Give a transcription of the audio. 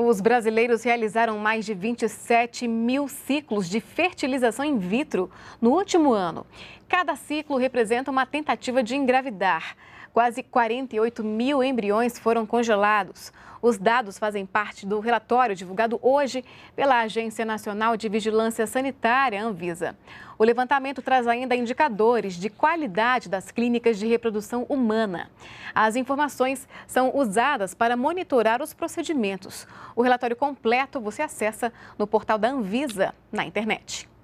Os brasileiros realizaram mais de 27 mil ciclos de fertilização in vitro no último ano. Cada ciclo representa uma tentativa de engravidar. Quase 48 mil embriões foram congelados. Os dados fazem parte do relatório divulgado hoje pela Agência Nacional de Vigilância Sanitária, Anvisa. O levantamento traz ainda indicadores de qualidade das clínicas de reprodução humana. As informações são usadas para monitorar os procedimentos. O relatório completo você acessa no portal da Anvisa na internet.